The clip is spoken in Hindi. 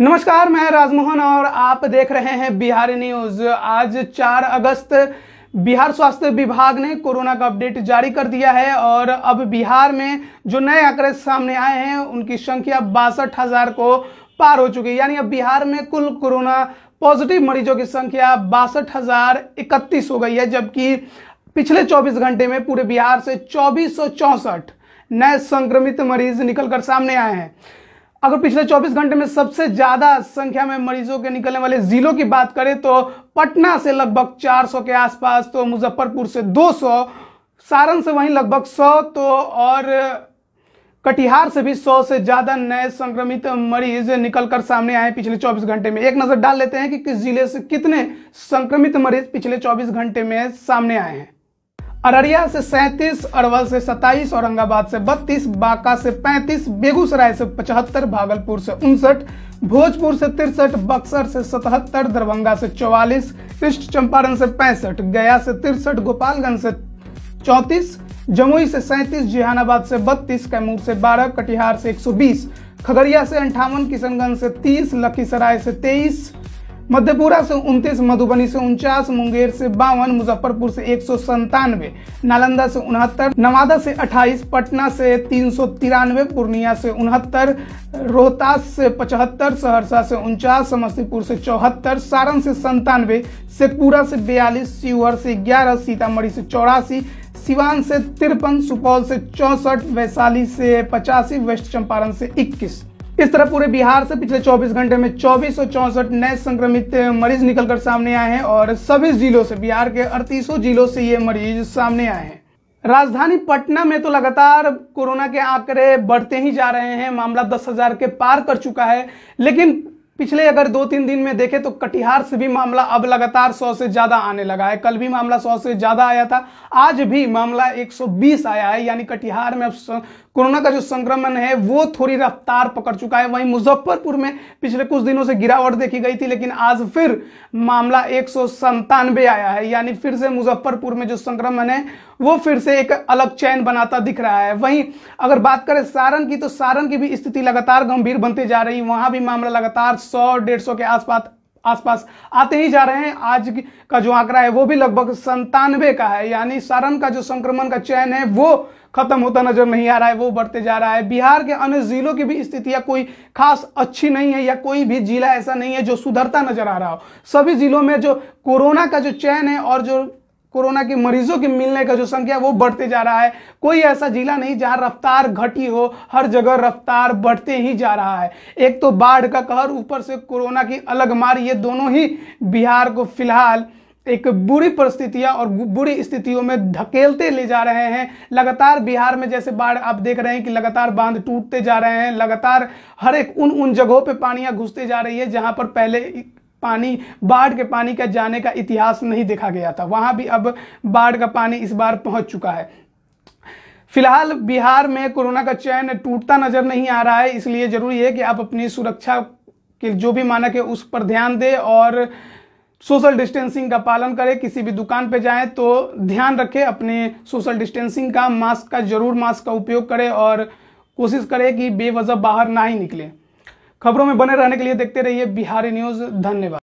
नमस्कार मैं राजमोहन और आप देख रहे हैं बिहार न्यूज आज 4 अगस्त बिहार स्वास्थ्य विभाग ने कोरोना का अपडेट जारी कर दिया है और अब बिहार में जो नए आंकड़े सामने आए हैं उनकी संख्या बासठ हजार को पार हो चुकी है यानी अब बिहार में कुल कोरोना पॉजिटिव मरीजों की संख्या बासठ हजार इकतीस हो गई है जबकि पिछले 24 घंटे में पूरे बिहार से चौबीस नए संक्रमित मरीज निकलकर सामने आए हैं अगर पिछले 24 घंटे में सबसे ज्यादा संख्या में मरीजों के निकलने वाले जिलों की बात करें तो पटना से लगभग 400 के आसपास तो मुजफ्फरपुर से 200 सारण से वहीं लगभग 100 तो और कटिहार से भी 100 से ज्यादा नए संक्रमित मरीज निकलकर सामने आए पिछले 24 घंटे में एक नजर डाल लेते हैं कि किस जिले से कितने संक्रमित मरीज पिछले 24 घंटे में सामने आए हैं अररिया से सैंतीस अरवल से सत्ताईस औरंगाबाद से बत्तीस बांका से पैंतीस बेगूसराय से पचहत्तर भागलपुर से उनसठ भोजपुर से तिरसठ बक्सर से सतहत्तर दरभंगा से चौवालीस ईस्ट चंपारण से पैंसठ गया से तिरसठ गोपालगंज से चौंतीस जमुई से सैंतीस जहानाबाद से बत्तीस कैमूर से बारह कटिहार से एक सौ बीस खगड़िया से अंठावन किशनगंज से तीस लखीसराय से तेईस मधेपुरा से उनतीस मधुबनी से उनचास मुंगेर से बावन मुजफ्फरपुर से एक सौ संतानवे नालंदा से उनहत्तर नवादा से अट्ठाईस पटना से तीन सौ तिरानवे पूर्णिया से उनहत्तर रोहतास से पचहत्तर सहरसा से उनचास समस्तीपुर से चौहत्तर सारण से संतानवे शेखपुरा से बयालीस शिवहर से ग्यारह सीतामढ़ी से चौरासी सिवान से तिरपन सुपौल से चौंसठ वैशाली से पचासी वेस्ट चंपारण से इक्कीस इस तरह पूरे बिहार से पिछले 24 घंटे में चौबीस नए संक्रमित मरीज निकलकर सामने आए हैं और सभी जिलों से बिहार के अड़तीसों जिलों से ये मरीज सामने आए हैं राजधानी पटना में तो लगातार कोरोना के आंकड़े बढ़ते ही जा रहे हैं मामला दस हजार के पार कर चुका है लेकिन पिछले अगर दो तीन दिन में देखें तो कटिहार से भी मामला अब लगातार 100 से ज़्यादा आने लगा है कल भी मामला 100 से ज़्यादा आया था आज भी मामला 120 आया है यानी कटिहार में अब कोरोना का जो संक्रमण है वो थोड़ी रफ्तार पकड़ चुका है वहीं मुजफ्फरपुर में पिछले कुछ दिनों से गिरावट देखी गई थी लेकिन आज फिर मामला एक आया है यानी फिर से मुजफ्फरपुर में जो संक्रमण है वो फिर से एक अलग चैन बनाता दिख रहा है वहीं अगर बात करें सारण की तो सारण की भी स्थिति लगातार गंभीर बनती जा रही वहां भी मामला लगातार सौ डेढ़ सौ के आसपास आसपास आते ही जा रहे हैं आज का जो आंकड़ा है वो भी लगभग संतानवे का है यानी सारण का जो संक्रमण का चयन है वो खत्म होता नजर नहीं आ रहा है वो बढ़ते जा रहा है बिहार के अन्य जिलों की भी स्थितियां कोई खास अच्छी नहीं है या कोई भी जिला ऐसा नहीं है जो सुधरता नजर आ रहा हो सभी जिलों में जो कोरोना का जो चयन है और जो कोरोना के मरीजों के मिलने का जो संख्या वो बढ़ते जा रहा है कोई ऐसा जिला नहीं जहां रफ्तार घटी हो हर जगह रफ्तार बढ़ते ही जा रहा है एक तो बाढ़ का कहर ऊपर से कोरोना की अलग मार ये दोनों ही बिहार को फिलहाल एक बुरी परिस्थितियां और बुरी स्थितियों में धकेलते ले जा रहे हैं लगातार बिहार में जैसे बाढ़ आप देख रहे हैं कि लगातार बांध टूटते जा रहे हैं लगातार हर एक उन उन जगहों पे पानियां घुसते जा रही है जहां पर पहले पानी बाढ़ के पानी का जाने का इतिहास नहीं देखा गया था वहां भी अब बाढ़ का पानी इस बार पहुंच चुका है फिलहाल बिहार में कोरोना का चयन टूटता नजर नहीं आ रहा है इसलिए जरूरी है कि आप अपनी सुरक्षा के जो भी मानक है उस पर ध्यान दें और सोशल डिस्टेंसिंग का पालन करें किसी भी दुकान पर जाएं तो ध्यान रखें अपने सोशल डिस्टेंसिंग का मास्क का जरूर मास्क का उपयोग करें और कोशिश करें कि बेवजह बाहर ना ही निकलें खबरों में बने रहने के लिए देखते रहिए बिहारी न्यूज धन्यवाद